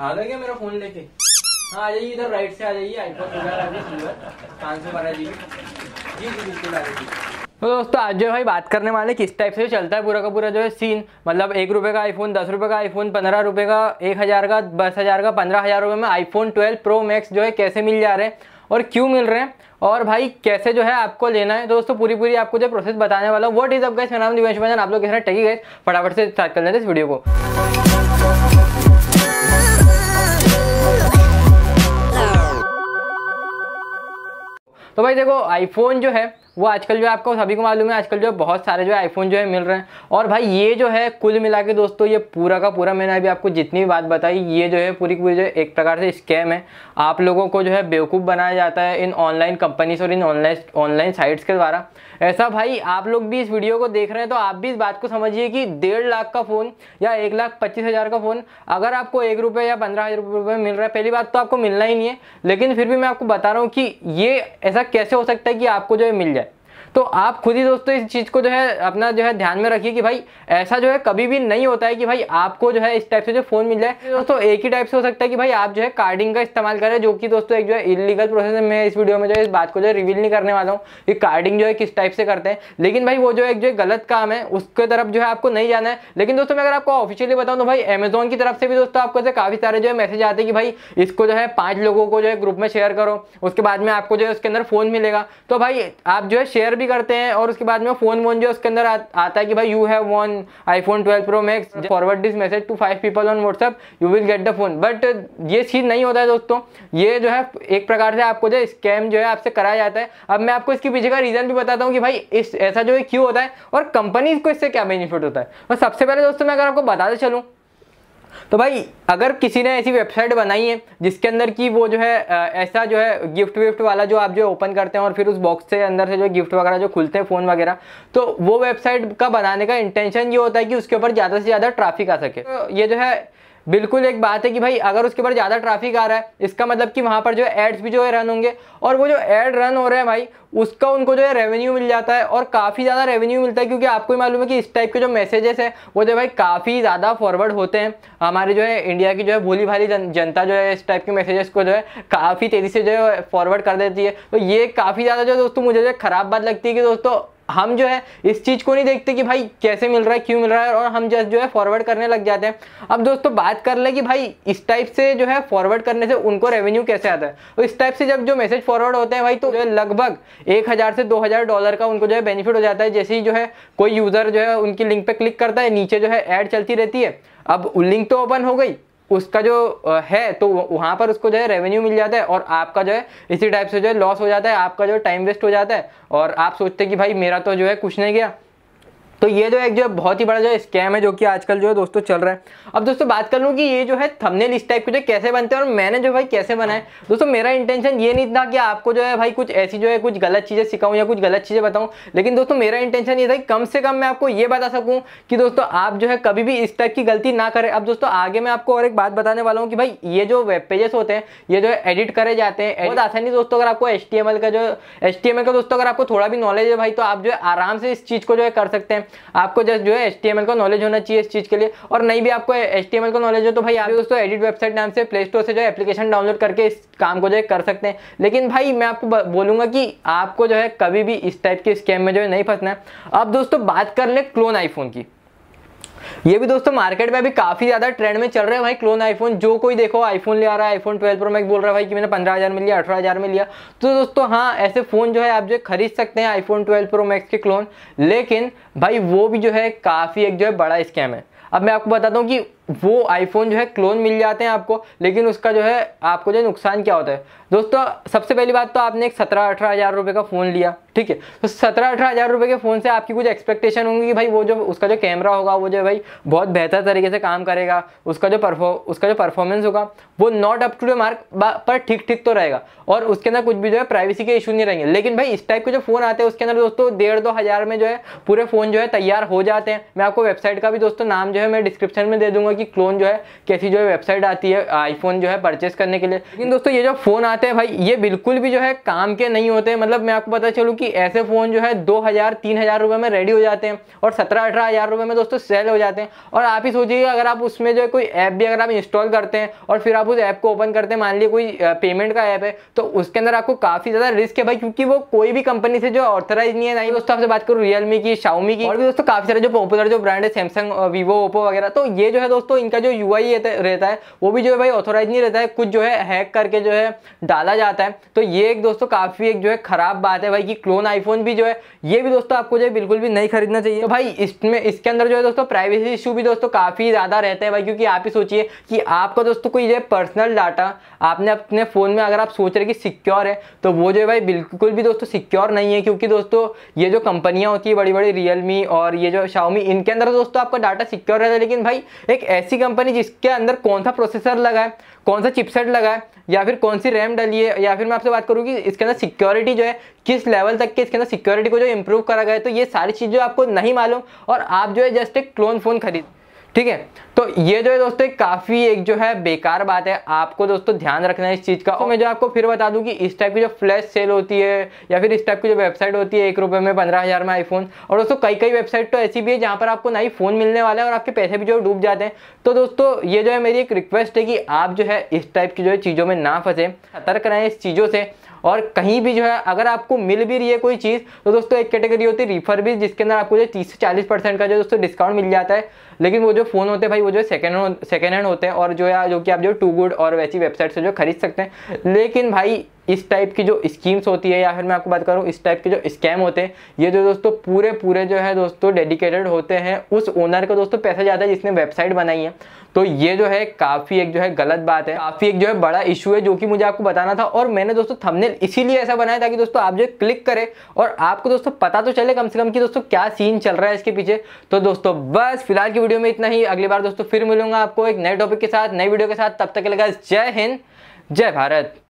आ गया क्या मेरा फोन लेके हाँ आ जाइए इधर राइट से आ जाइए पाँच सौ बारह जी जी बिल्कुल आ जाइए तो दोस्तों आज जो भाई बात करने वाले किस टाइप से चलता है पूरा का पूरा जो है सीन मतलब एक रुपये का आईफोन दस रुपये का आईफोन पंद्रह रुपये का एक हज़ार का दस हज़ार का पंद्रह हज़ार रुपये में आईफोन ट्वेल्व प्रो मैक्स जो है कैसे मिल जा रहे हैं और क्यों मिल रहे हैं और भाई कैसे जो है आपको लेना है दोस्तों पूरी पूरी आपको जो प्रोसेस बताने वाला हूँ वट इज अब गाइस मेरा नाम दिवेश भजन आप लोग इस तरह टेकी गए फटाफट से स्टार्ट कर लेते इस वीडियो को तो भाई देखो आईफोन जो है वो आजकल जो आपको सभी को मालूम है आजकल जो बहुत सारे जो आईफोन जो है मिल रहे हैं और भाई ये जो है कुल मिला के दोस्तों ये पूरा का पूरा मैंने अभी आपको जितनी भी बात बताई ये जो है पूरी पूरी जो एक प्रकार से स्कैम है आप लोगों को जो है बेवकूफ़ बनाया जाता है इन ऑनलाइन कंपनीज और इन ऑनलाइन ऑनलाइन साइट्स के द्वारा ऐसा भाई आप लोग भी इस वीडियो को देख रहे हैं तो आप भी इस बात को समझिए कि डेढ़ लाख का फ़ोन या एक लाख पच्चीस हज़ार का फ़ोन अगर आपको एक रुपये या पंद्रह हज़ार रुपये मिल रहा है पहली बात तो आपको मिलना ही नहीं है लेकिन फिर भी मैं आपको बता रहा हूँ कि ये ऐसा कैसे हो सकता है कि आपको जो है मिल जाए तो आप खुद ही दोस्तों इस चीज़ को जो है अपना जो है ध्यान में रखिए कि भाई ऐसा जो है कभी भी नहीं होता है कि भाई आपको जो है इस टाइप से जो फ़ोन मिल जाए दोस्तों एक ही टाइप से हो सकता है कि भाई आप जो है कार्डिंग का इस्तेमाल करें जो कि दोस्तों एक जो है इलीगल प्रोसेस है मैं इस वीडियो में जो है इस बात को जो है रिवील नहीं करने वाला हूँ कि कार्डिंग जो है किस टाइप से करते हैं लेकिन भाई वो जो एक जो है गलत काम है उसके तरफ जो है आपको नहीं जाना है लेकिन दोस्तों मैं अगर आपको ऑफिशियली बताऊँ तो भाई अमेजोन की तरफ से भी दोस्तों आपको से काफ़ी सारे जो है मैसेज आते हैं कि भाई इसको जो है पाँच लोगों को जो है ग्रुप में शेयर करो उसके बाद में आपको जो है उसके अंदर फ़ोन मिलेगा तो भाई आप जो है शेयर भी करते हैं और उसके बाद में फ़ोन वोन जो उसके अंदर आ, आता है कि भाई you have won iPhone 12 pro max forward this message to five people on WhatsApp you will get the phone but ये चीज़ नहीं होता है दोस्तों ये जो है एक प्रकार से आपको जो स्कैम जो है आपसे कराया जाता है अब मैं आपको इसके पीछे का रीज़न भी बताता हूँ कि भाई इस ऐसा जो है क्यों होता है और कंपनीज को इससे क्या बेनिफिट होता है और सबसे पहले दोस्तों मैं अगर आपको बताते चलूँ तो भाई अगर किसी ने ऐसी वेबसाइट बनाई है जिसके अंदर की वो जो है ऐसा जो है गिफ्ट विफ्ट वाला जो आप जो ओपन करते हैं और फिर उस बॉक्स से अंदर से जो गिफ्ट वगैरह जो खुलते हैं फ़ोन वगैरह तो वो वेबसाइट का बनाने का इंटेंशन ये होता है कि उसके ऊपर ज़्यादा से ज़्यादा ट्राफिक आ सके तो ये जो है बिल्कुल एक बात है कि भाई अगर उसके ऊपर ज़्यादा ट्रैफिक आ रहा है इसका मतलब कि वहाँ पर जो एड्स भी जो है रन होंगे और वो जो एड रन हो रहे हैं भाई उसका उनको जो है रेवेन्यू मिल जाता है और काफ़ी ज़्यादा रेवेन्यू मिलता है क्योंकि आपको ही मालूम है कि इस टाइप के जो मैसेजेस हैं वो जो भाई काफ़ी ज़्यादा फॉरवर्ड होते हैं हमारे जो है इंडिया की जो है भोली भाली जन, जनता जो है इस टाइप के मैसेजेस को जो है काफ़ी तेज़ी से जो है फॉरवर्ड कर देती है तो ये काफ़ी ज़्यादा जो दोस्तों मुझे जो खराब बात लगती है कि दोस्तों हम जो है इस चीज़ को नहीं देखते कि भाई कैसे मिल रहा है क्यों मिल रहा है और हम जस्ट जो है फॉरवर्ड करने लग जाते हैं अब दोस्तों बात कर ले कि भाई इस टाइप से जो है फॉरवर्ड करने से उनको रेवेन्यू कैसे आता है तो इस टाइप से जब जो मैसेज फॉरवर्ड होते हैं भाई तो लगभग एक हज़ार से दो हज़ार डॉलर का उनको जो है बेनिफिट हो जाता है जैसे ही जो है कोई यूज़र जो है उनकी लिंक पर क्लिक करता है नीचे जो है एड चलती रहती है अब लिंक तो ओपन हो गई उसका जो है तो वहाँ पर उसको जो है रेवेन्यू मिल जाता है और आपका जो है इसी टाइप से जो है लॉस हो जाता है आपका जो टाइम वेस्ट हो जाता है और आप सोचते हैं कि भाई मेरा तो जो है कुछ नहीं गया तो ये जो एक जो बहुत ही बड़ा जो स्कैम है जो कि आजकल जो है दोस्तों चल रहा है अब दोस्तों बात कर लूँ कि ये जो है थंबनेल इस टाइप के जो कैसे बनते हैं और मैंने जो भाई कैसे बनाए दोस्तों मेरा इंटेंशन ये नहीं था कि आपको जो है भाई कुछ ऐसी जो है कुछ गलत चीज़ें सिखाऊँ या कुछ गलत चीज़ें बताऊँ लेकिन दोस्तों मेरा इंटेंशन ये था कि कम से कम मैं आपको ये बता सकूँ कि दोस्तों आप जो है कभी भी इस टाइप की गलती ना करें अब दोस्तों आगे मैं आपको और एक बात बताने वाला हूँ कि भाई ये जो वेब पेजेस होते हैं ये जो है एडिट करे जाते हैं बहुत आसानी दोस्तों अगर आपको एच का जो एच का दोस्तों अगर आपको थोड़ा भी नॉलेज है भाई तो आप जो है आराम से इस चीज़ को जो है कर सकते हैं आपको जस्ट जो है एच का नॉलेज होना चाहिए इस चीज़ के लिए और नहीं भी आपको एच का नॉलेज हो तो भाई आप दोस्तों एडिट वेबसाइट नाम से प्ले स्टोर से जो है एप्लीकेशन डाउनलोड करके इस काम को जो है कर सकते हैं लेकिन भाई मैं आपको बोलूँगा कि आपको जो है कभी भी इस टाइप के स्कैम में जो है नहीं फंसना है अब दोस्तों बात कर ले क्लोन आईफोन की ये भी दोस्तों मार्केट में अभी काफी ज्यादा ट्रेंड में चल रहे हैं भाई क्लोन आईफोन जो कोई देखो आईफोन ले आ रहा है आईफोन ट्वेल्व प्रो मैक्स बोल रहा है भाई कि मैंने पंद्रह हज़ार में लिया अठारह हज़ार में लिया तो दोस्तों हाँ ऐसे फ़ोन जो है आप जो खरीद सकते हैं आईफोन ट्वेल्व प्रो मैक्स के क्लोन लेकिन भाई वो भी जो है काफ़ी एक जो है बड़ा स्कैम है अब मैं आपको बताता हूँ कि वो आईफोन जो है क्लोन मिल जाते हैं आपको लेकिन उसका जो है आपको जो नुकसान क्या होता है दोस्तों सबसे पहली बात तो आपने एक सत्रह अठारह हज़ार रुपये का फ़ोन लिया ठीक है तो सत्रह अठारह हज़ार रुपये के फ़ोन से आपकी कुछ एक्सपेक्टेशन होंगी कि भाई वो जो उसका जो कैमरा होगा वो जो भाई बहुत बेहतर तरीके से काम करेगा उसका जो परफॉर्म उसका जो परफॉर्मेंस होगा वो not up to the mark पर ठीक ठीक तो रहेगा और उसके अंदर कुछ भी जो है प्राइवेसी के इशू नहीं रहेंगे लेकिन भाई इस टाइप के जो फ़ोन आते हैं उसके अंदर दोस्तों डेढ़ दो हज़ार में जो है पूरे फ़ोन जो है तैयार हो जाते हैं मैं आपको वेबसाइट का भी दोस्तों नाम जो है मैं डिस्क्रिप्शन में दे दूँगा कि क्लोन जो है कैसी जो है वेबसाइट आती है आईफोन जो है परचेस करने के लिए लेकिन दोस्तों ये जो फ़ोन आते हैं भाई ये बिल्कुल भी जो है काम के नहीं होते मतलब मैं आपको पता चलूँ कि ऐसे फ़ोन जो है दो हज़ार तीन में रेडी हो जाते हैं और सत्रह अठारह हज़ार में दोस्तों सेल हो जाते हैं और आप ही सोचिए अगर आप उसमें जो है कोई ऐप भी अगर आप इंस्टॉल करते हैं और फिर आप उस ऐप को ओपन करते हैं मान लीजिए कोई पेमेंट का ऐप है तो उसके अंदर आपको काफ़ी ज़्यादा रिस्क है भाई क्योंकि वो कोई भी कंपनी से जो ऑथराइज नहीं है ना ही दोस्तों आपसे बात करूँ रियलमी की शाउमी की और भी दोस्तों काफ़ी सारे जो पॉपुलर जो ब्रांड है सैमसंग वीवो ओप्पो वगैरह तो ये जो है दोस्तों दोस्तों तो इनका जो यू आई e रहता है वो भी जो है भाई ऑथोराइज नहीं रहता है कुछ जो है हैक करके जो है डाला जाता है तो ये एक दोस्तों काफ़ी एक जो है ख़राब बात है भाई कि क्लोन आईफोन भी जो है ये भी दोस्तों आपको जो है बिल्कुल भी नहीं खरीदना चाहिए तो भाई इसमें इसके अंदर जो है दोस्तों प्राइवेसी इशू भी दोस्तों काफ़ी ज़्यादा रहते हैं भाई क्योंकि आप ही सोचिए कि आपका दोस्तों कोई जो है पर्सनल डाटा आपने अपने फ़ोन में अगर आप सोच रहे कि सिक्योर है तो वो जो है भाई बिल्कुल भी दोस्तों सिक्योर नहीं है क्योंकि दोस्तों ये जो कंपनियाँ होती है बड़ी बड़ी रियलमी और ये जो शाओमी इनके अंदर दोस्तों आपका डाटा सिक्योर रहता है लेकिन भाई एक ऐसी कंपनी जिसके अंदर कौन सा प्रोसेसर लगा है कौन सा चिपसेट लगा है या फिर कौन सी रैम डाली है या फिर मैं आपसे बात करूँगी इसके अंदर सिक्योरिटी जो है किस लेवल तक के इसके अंदर सिक्योरिटी को जो इम्प्रूव करा गया है तो ये सारी चीज़ जो आपको नहीं मालूम और आप जो है जस्ट एक क्लोन फ़ोन खरीद ठीक है तो ये जो है दोस्तों काफी एक जो है बेकार बात है आपको दोस्तों ध्यान रखना है इस चीज का तो- और मैं जो आपको फिर बता दूं कि इस टाइप की जो फ्लैश सेल होती है या फिर इस टाइप की जो वेबसाइट होती है एक रुपए में पंद्रह हजार में आईफोन और दोस्तों कई कई वेबसाइट तो ऐसी भी है जहां पर आपको ना ही फोन मिलने वाला है और आपके पैसे भी जो डूब जाते हैं तो दोस्तों ये जो है मेरी एक रिक्वेस्ट है कि आप जो है इस टाइप की जो है चीजों में ना फंसे सतर्क रहें इस चीजों से और कहीं भी जो है अगर आपको मिल भी रही है कोई चीज़ तो दोस्तों एक कैटेगरी होती है रिफर भी जिसके अंदर आपको जो तीस से चालीस परसेंट का जो दोस्तों डिस्काउंट मिल जाता है लेकिन वो जो फ़ोन होते हैं भाई वो जो सेकेंड सेकेंड हैंड होते हैं और जो है जो कि आप जो टू गुड और वैसी वेबसाइट से जो खरीद सकते हैं लेकिन भाई इस टाइप की जो स्कीम्स होती है या फिर मैं आपको बात करूँ इस टाइप के जो स्कैम होते हैं ये जो दोस्तों पूरे पूरे जो है दोस्तों डेडिकेटेड होते हैं उस ओनर का दोस्तों पैसा जाता है जिसने वेबसाइट बनाई है तो ये जो है काफ़ी एक जो है गलत बात है काफ़ी एक जो है बड़ा इशू है जो कि मुझे आपको बताना था और मैंने दोस्तों थमने इसीलिए ऐसा बनाया ताकि दोस्तों आप जो क्लिक करें और आपको दोस्तों पता तो चले कम से कम कि दोस्तों क्या सीन चल रहा है इसके पीछे तो दोस्तों बस फिलहाल की वीडियो में इतना ही अगली बार दोस्तों फिर मिलूंगा आपको एक नए टॉपिक के साथ नए वीडियो के साथ तब तक लगा जय हिंद जय भारत